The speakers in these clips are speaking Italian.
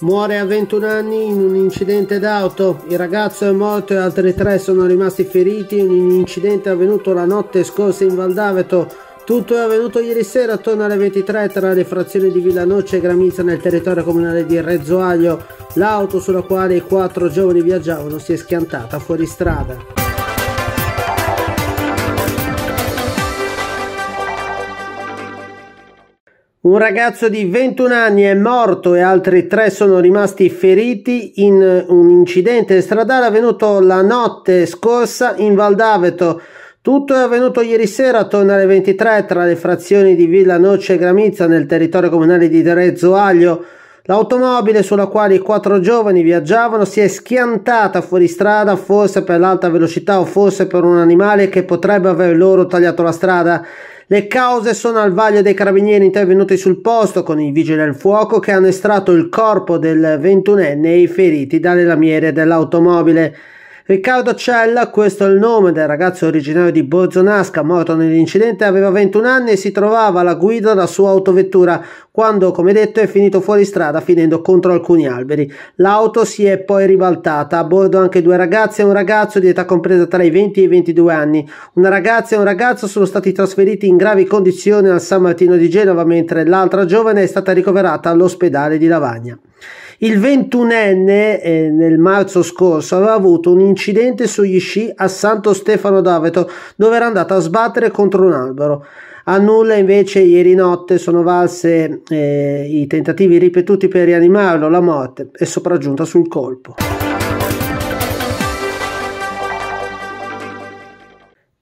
Muore a 21 anni in un incidente d'auto, il ragazzo è morto e altri tre sono rimasti feriti in un incidente avvenuto la notte scorsa in Valdaveto. Tutto è avvenuto ieri sera attorno alle 23 tra le frazioni di Villanoce e Gramizza nel territorio comunale di Rezzoaglio. L'auto sulla quale i quattro giovani viaggiavano si è schiantata fuori strada. Un ragazzo di 21 anni è morto e altri tre sono rimasti feriti in un incidente stradale avvenuto la notte scorsa in Valdaveto. Tutto è avvenuto ieri sera attorno alle 23 tra le frazioni di Villa Noce e Gramizza nel territorio comunale di Terezzo Aglio. L'automobile sulla quale i quattro giovani viaggiavano si è schiantata fuori strada, forse per l'alta velocità o forse per un animale che potrebbe aver loro tagliato la strada. Le cause sono al vaglio dei carabinieri intervenuti sul posto con i vigili del fuoco che hanno estratto il corpo del ventunenne e i feriti dalle lamiere dell'automobile. Riccardo Cella, questo è il nome del ragazzo originario di Borzonasca, morto nell'incidente, aveva 21 anni e si trovava alla guida della sua autovettura quando, come detto, è finito fuori strada finendo contro alcuni alberi. L'auto si è poi ribaltata, a bordo anche due ragazze e un ragazzo di età compresa tra i 20 e i 22 anni. Una ragazza e un ragazzo sono stati trasferiti in gravi condizioni al San Martino di Genova, mentre l'altra giovane è stata ricoverata all'ospedale di Lavagna. Il 21enne eh, nel marzo scorso aveva avuto un incidente sugli sci a Santo Stefano d'Aveto dove era andato a sbattere contro un albero. A nulla invece ieri notte sono valse eh, i tentativi ripetuti per rianimarlo, la morte è sopraggiunta sul colpo.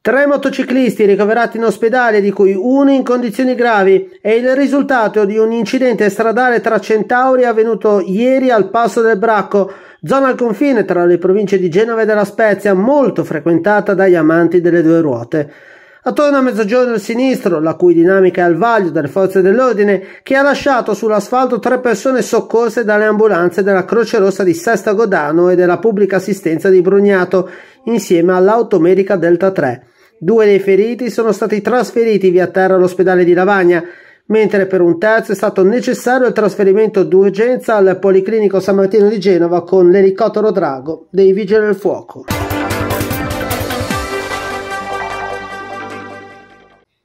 Tre motociclisti ricoverati in ospedale, di cui uno in condizioni gravi, è il risultato di un incidente stradale tra Centauri avvenuto ieri al Passo del Bracco, zona al confine tra le province di Genova e della Spezia, molto frequentata dagli amanti delle due ruote. Attorno a mezzogiorno il sinistro, la cui dinamica è al vaglio delle forze dell'ordine, che ha lasciato sull'asfalto tre persone soccorse dalle ambulanze della Croce Rossa di Sesta Godano e della Pubblica Assistenza di Brugnato, insieme all'automedica Delta 3. Due dei feriti sono stati trasferiti via terra all'ospedale di Lavagna, mentre per un terzo è stato necessario il trasferimento d'urgenza al Policlinico San Martino di Genova con l'elicottero Drago dei Vigili del Fuoco.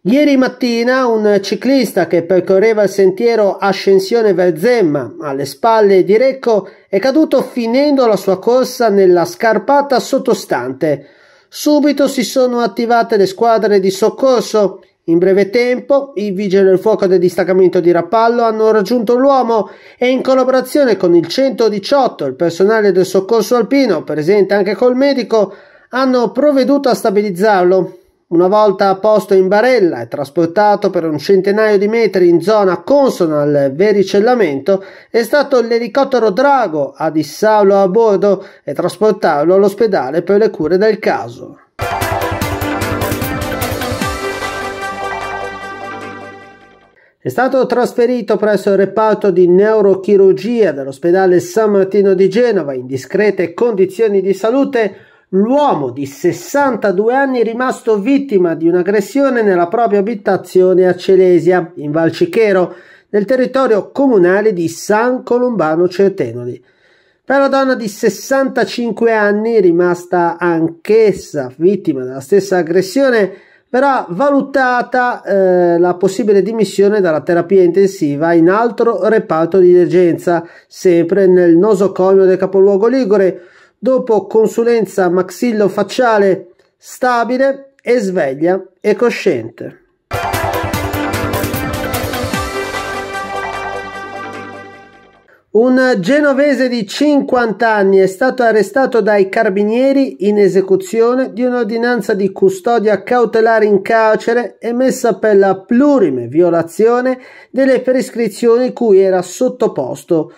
Ieri mattina un ciclista che percorreva il sentiero Ascensione Verzemma alle spalle di Recco è caduto finendo la sua corsa nella scarpata sottostante. Subito si sono attivate le squadre di soccorso. In breve tempo i vigili del fuoco del distaccamento di Rappallo hanno raggiunto l'uomo e in collaborazione con il 118, il personale del soccorso alpino, presente anche col medico, hanno provveduto a stabilizzarlo. Una volta a posto in barella e trasportato per un centinaio di metri in zona consona al vericellamento, è stato l'elicottero Drago ad issarlo a bordo e trasportarlo all'ospedale per le cure del caso. È stato trasferito presso il reparto di neurochirurgia dell'ospedale San Martino di Genova in discrete condizioni di salute L'uomo di 62 anni è rimasto vittima di un'aggressione nella propria abitazione a Celesia, in Valcichero, nel territorio comunale di San Colombano Certenoli. Per la donna di 65 anni, rimasta anch'essa vittima della stessa aggressione, verrà valutata eh, la possibile dimissione dalla terapia intensiva in altro reparto di degenza, sempre nel nosocomio del capoluogo Ligure, dopo consulenza maxillo facciale stabile e sveglia e cosciente. Un genovese di 50 anni è stato arrestato dai carabinieri in esecuzione di un'ordinanza di custodia cautelare in carcere emessa per la plurime violazione delle prescrizioni cui era sottoposto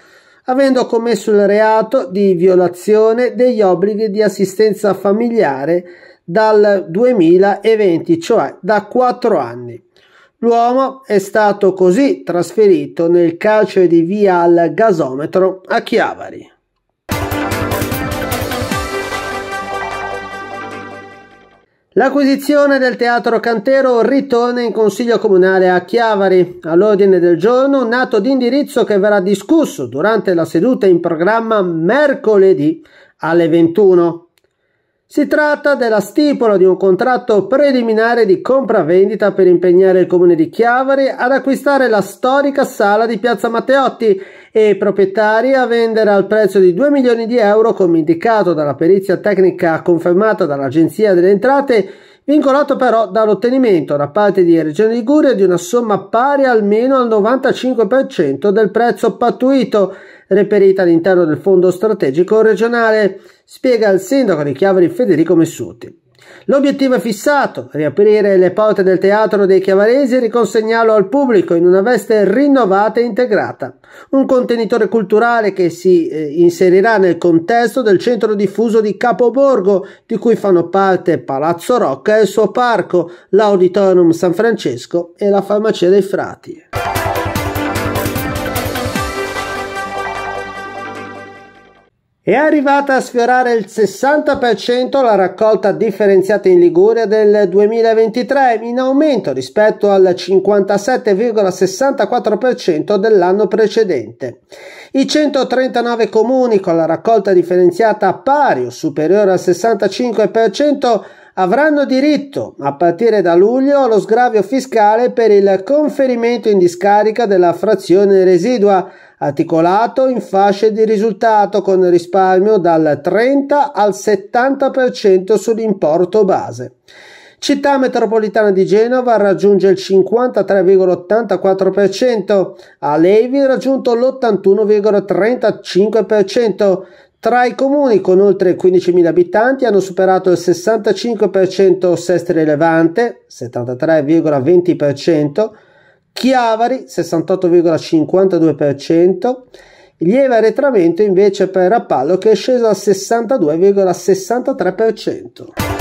avendo commesso il reato di violazione degli obblighi di assistenza familiare dal 2020, cioè da quattro anni. L'uomo è stato così trasferito nel calcio di via al gasometro a Chiavari. L'acquisizione del teatro Cantero ritorna in consiglio comunale a Chiavari. All'ordine del giorno un atto di indirizzo che verrà discusso durante la seduta in programma mercoledì alle 21. Si tratta della stipula di un contratto preliminare di compravendita per impegnare il comune di Chiavari ad acquistare la storica sala di Piazza Matteotti e i proprietari a vendere al prezzo di 2 milioni di euro come indicato dalla perizia tecnica confermata dall'Agenzia delle Entrate vincolato però dall'ottenimento da parte di Regione Liguria di una somma pari almeno al 95% del prezzo pattuito, reperita all'interno del Fondo Strategico Regionale, spiega il sindaco di Chiavari Federico Messuti. L'obiettivo è fissato, riaprire le porte del teatro dei Chiavaresi e riconsegnarlo al pubblico in una veste rinnovata e integrata, un contenitore culturale che si eh, inserirà nel contesto del centro diffuso di Capoborgo, di cui fanno parte Palazzo Rocca e il suo parco, l'Auditorium San Francesco e la farmacia dei Frati. È arrivata a sfiorare il 60% la raccolta differenziata in Liguria del 2023, in aumento rispetto al 57,64% dell'anno precedente. I 139 comuni con la raccolta differenziata pari o superiore al 65% avranno diritto, a partire da luglio, allo sgravio fiscale per il conferimento in discarica della frazione residua, articolato in fasce di risultato con risparmio dal 30 al 70% sull'importo base. Città metropolitana di Genova raggiunge il 53,84%, a Levi raggiunto l'81,35%, tra i comuni con oltre 15.000 abitanti hanno superato il 65% Sestri Levante, 73,20%, Chiavari 68,52%, lieve arretramento invece per Appallo che è sceso al 62,63%.